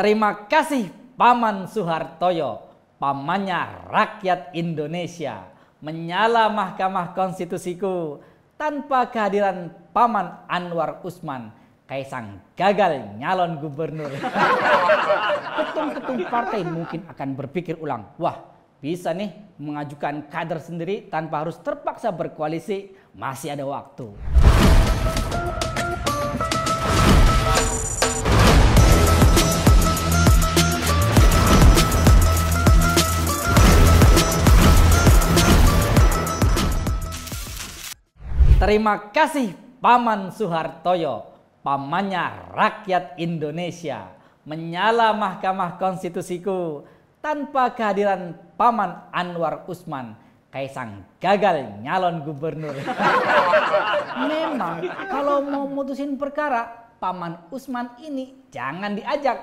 Terima kasih Paman Soehartoyo, pamannya rakyat Indonesia. Menyala Mahkamah Konstitusiku tanpa kehadiran Paman Anwar Usman. Kaisang gagal nyalon gubernur. Ketum-ketum partai mungkin akan berpikir ulang. Wah, bisa nih mengajukan kader sendiri tanpa harus terpaksa berkoalisi. Masih ada waktu. Terima kasih Paman Soehartoyo, pamannya rakyat Indonesia. Menyala Mahkamah Konstitusiku tanpa kehadiran Paman Anwar Usman. Kaisang gagal nyalon gubernur. Memang kalau mau mutusin perkara, Paman Usman ini jangan diajak.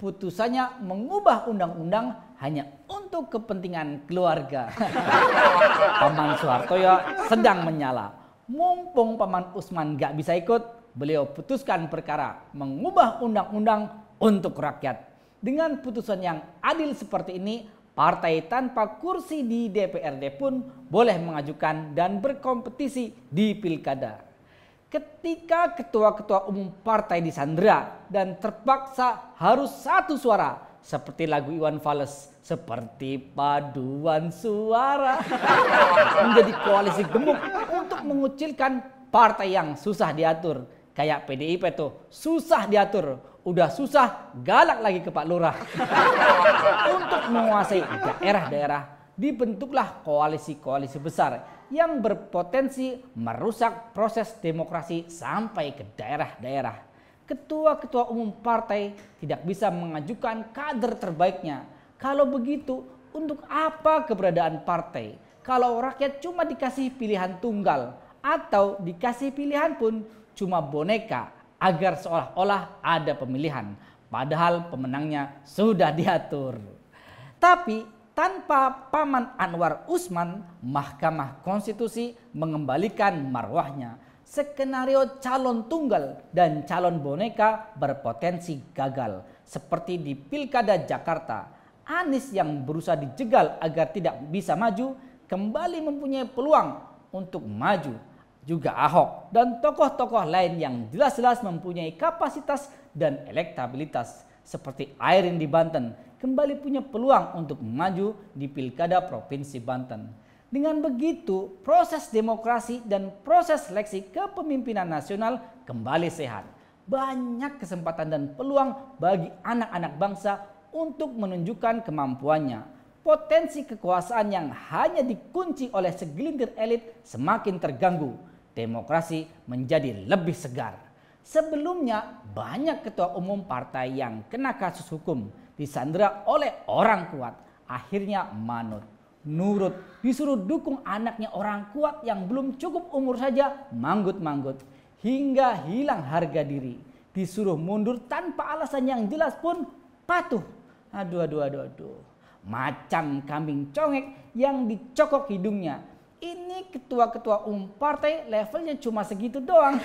Putusannya mengubah undang-undang hanya untuk kepentingan keluarga. Paman Soehartoyo sedang menyala mumpung Paman Usman gak bisa ikut, beliau putuskan perkara mengubah undang-undang untuk rakyat. Dengan putusan yang adil seperti ini, partai tanpa kursi di DPRD pun boleh mengajukan dan berkompetisi di pilkada. Ketika ketua-ketua umum partai disandra dan terpaksa harus satu suara seperti lagu Iwan Fales, seperti paduan suara menjadi koalisi gemuk mengucilkan partai yang susah diatur. Kayak PDIP tuh, susah diatur. Udah susah, galak lagi ke Pak Lurah. Untuk menguasai daerah-daerah, dibentuklah koalisi-koalisi besar yang berpotensi merusak proses demokrasi sampai ke daerah-daerah ketua-ketua umum partai tidak bisa mengajukan kader terbaiknya. Kalau begitu, untuk apa keberadaan partai? kalau rakyat cuma dikasih pilihan tunggal atau dikasih pilihan pun cuma boneka agar seolah-olah ada pemilihan padahal pemenangnya sudah diatur. Tapi tanpa Paman Anwar Usman, Mahkamah Konstitusi mengembalikan marwahnya. Skenario calon tunggal dan calon boneka berpotensi gagal seperti di Pilkada Jakarta. Anies yang berusaha dijegal agar tidak bisa maju kembali mempunyai peluang untuk maju. Juga Ahok dan tokoh-tokoh lain yang jelas-jelas mempunyai kapasitas dan elektabilitas seperti Airin di Banten kembali punya peluang untuk maju di Pilkada Provinsi Banten. Dengan begitu, proses demokrasi dan proses seleksi kepemimpinan nasional kembali sehat. Banyak kesempatan dan peluang bagi anak-anak bangsa untuk menunjukkan kemampuannya potensi kekuasaan yang hanya dikunci oleh segelintir elit semakin terganggu. Demokrasi menjadi lebih segar. Sebelumnya banyak ketua umum partai yang kena kasus hukum disandera oleh orang kuat. Akhirnya manut, nurut, disuruh dukung anaknya orang kuat yang belum cukup umur saja manggut-manggut. Hingga hilang harga diri. Disuruh mundur tanpa alasan yang jelas pun patuh. Aduh, aduh, aduh, aduh macam kambing congek yang dicokok hidungnya. Ini ketua-ketua umum partai levelnya cuma segitu doang.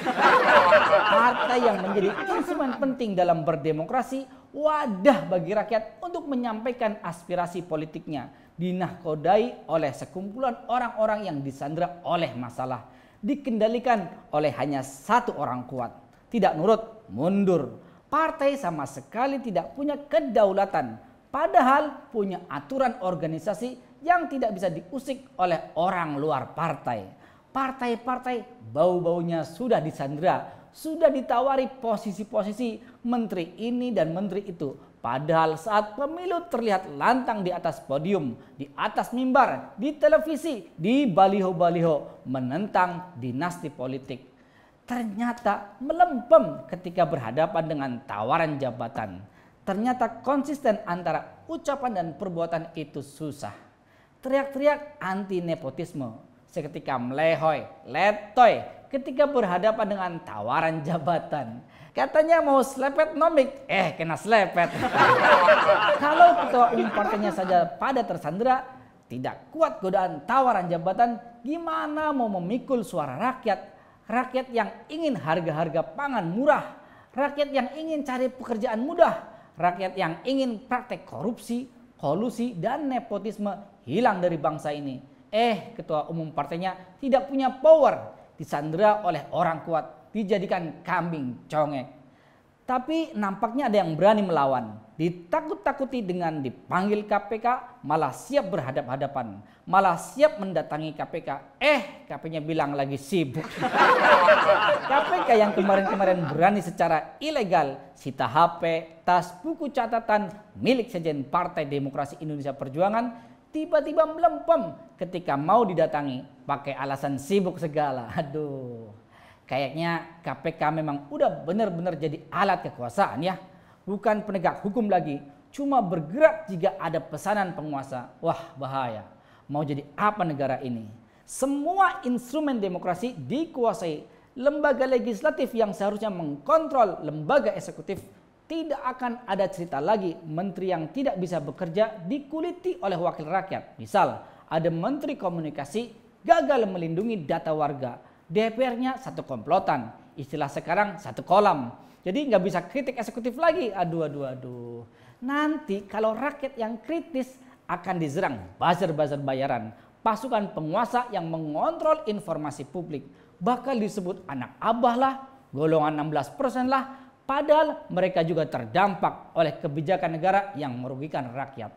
Partai yang menjadi instrumen penting dalam berdemokrasi, wadah bagi rakyat untuk menyampaikan aspirasi politiknya, dinahkodai oleh sekumpulan orang-orang yang disandra oleh masalah, dikendalikan oleh hanya satu orang kuat. Tidak nurut, mundur. Partai sama sekali tidak punya kedaulatan Padahal punya aturan organisasi yang tidak bisa diusik oleh orang luar partai. Partai-partai bau-baunya sudah disandra, sudah ditawari posisi-posisi menteri ini dan menteri itu. Padahal saat pemilu terlihat lantang di atas podium, di atas mimbar, di televisi, di baliho-baliho menentang dinasti politik. Ternyata melempem ketika berhadapan dengan tawaran jabatan Ternyata konsisten antara ucapan dan perbuatan itu susah. Teriak-teriak anti nepotisme, seketika melehoi, letoy, ketika berhadapan dengan tawaran jabatan. Katanya mau selepet nomik, eh kena selepet. Kalau ketua umum partainya saja pada tersandera, tidak kuat godaan tawaran jabatan, gimana mau memikul suara rakyat? Rakyat yang ingin harga-harga pangan murah, rakyat yang ingin cari pekerjaan mudah, rakyat yang ingin praktek korupsi, kolusi, dan nepotisme hilang dari bangsa ini. Eh, ketua umum partainya tidak punya power, disandera oleh orang kuat, dijadikan kambing congek. Tapi nampaknya ada yang berani melawan ditakut-takuti dengan dipanggil KPK, malah siap berhadap-hadapan, malah siap mendatangi KPK. Eh, KPK-nya bilang lagi sibuk. KPK yang kemarin-kemarin berani secara ilegal sita HP, tas, buku catatan milik sekjen Partai Demokrasi Indonesia Perjuangan tiba-tiba melempem ketika mau didatangi pakai alasan sibuk segala. Aduh, kayaknya KPK memang udah bener-bener jadi alat kekuasaan ya bukan penegak hukum lagi, cuma bergerak jika ada pesanan penguasa. Wah, bahaya. Mau jadi apa negara ini? Semua instrumen demokrasi dikuasai. Lembaga legislatif yang seharusnya mengkontrol lembaga eksekutif tidak akan ada cerita lagi menteri yang tidak bisa bekerja dikuliti oleh wakil rakyat. Misal, ada menteri komunikasi gagal melindungi data warga. DPR-nya satu komplotan, istilah sekarang satu kolam jadi nggak bisa kritik eksekutif lagi. Aduh, aduh, aduh. Nanti kalau rakyat yang kritis akan diserang buzzer-buzzer bayaran. Pasukan penguasa yang mengontrol informasi publik. Bakal disebut anak abah lah, golongan 16% persen lah. Padahal mereka juga terdampak oleh kebijakan negara yang merugikan rakyat.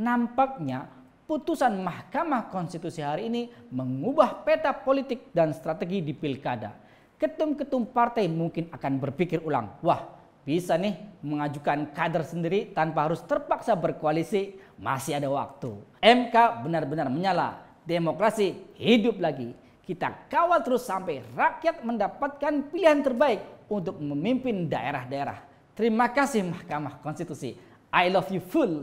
Nampaknya putusan Mahkamah Konstitusi hari ini mengubah peta politik dan strategi di pilkada ketum-ketum partai mungkin akan berpikir ulang, wah bisa nih mengajukan kader sendiri tanpa harus terpaksa berkoalisi, masih ada waktu. MK benar-benar menyala, demokrasi hidup lagi. Kita kawal terus sampai rakyat mendapatkan pilihan terbaik untuk memimpin daerah-daerah. Terima kasih Mahkamah Konstitusi. I love you full.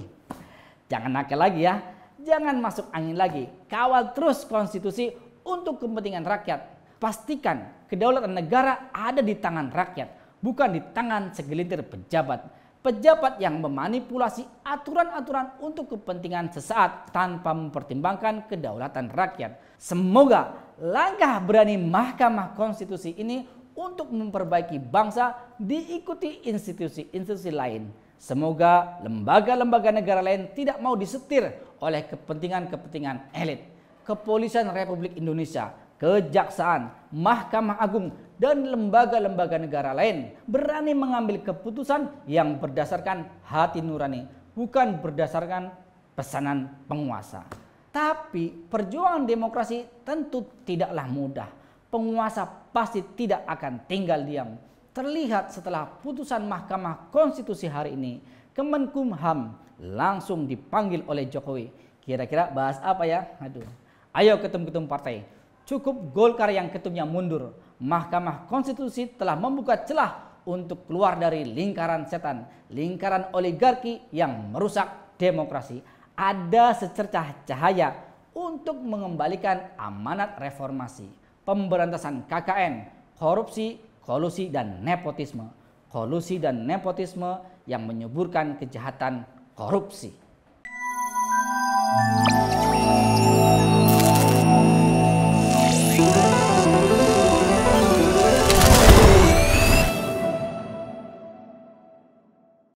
Jangan nakal lagi ya. Jangan masuk angin lagi. Kawal terus konstitusi untuk kepentingan rakyat Pastikan kedaulatan negara ada di tangan rakyat, bukan di tangan segelintir pejabat. Pejabat yang memanipulasi aturan-aturan untuk kepentingan sesaat tanpa mempertimbangkan kedaulatan rakyat. Semoga langkah berani Mahkamah Konstitusi ini untuk memperbaiki bangsa diikuti institusi-institusi lain. Semoga lembaga-lembaga negara lain tidak mau disetir oleh kepentingan-kepentingan elit. Kepolisian Republik Indonesia Kejaksaan, Mahkamah Agung, dan lembaga-lembaga negara lain berani mengambil keputusan yang berdasarkan hati nurani, bukan berdasarkan pesanan penguasa. Tapi perjuangan demokrasi tentu tidaklah mudah. Penguasa pasti tidak akan tinggal diam. Terlihat setelah putusan Mahkamah Konstitusi hari ini, Kemenkumham langsung dipanggil oleh Jokowi. Kira-kira bahas apa ya? Aduh. Ayo ketum-ketum partai cukup Golkar yang ketumnya mundur. Mahkamah Konstitusi telah membuka celah untuk keluar dari lingkaran setan, lingkaran oligarki yang merusak demokrasi. Ada secercah cahaya untuk mengembalikan amanat reformasi, pemberantasan KKN, korupsi, kolusi dan nepotisme. Kolusi dan nepotisme yang menyuburkan kejahatan korupsi. Thank you.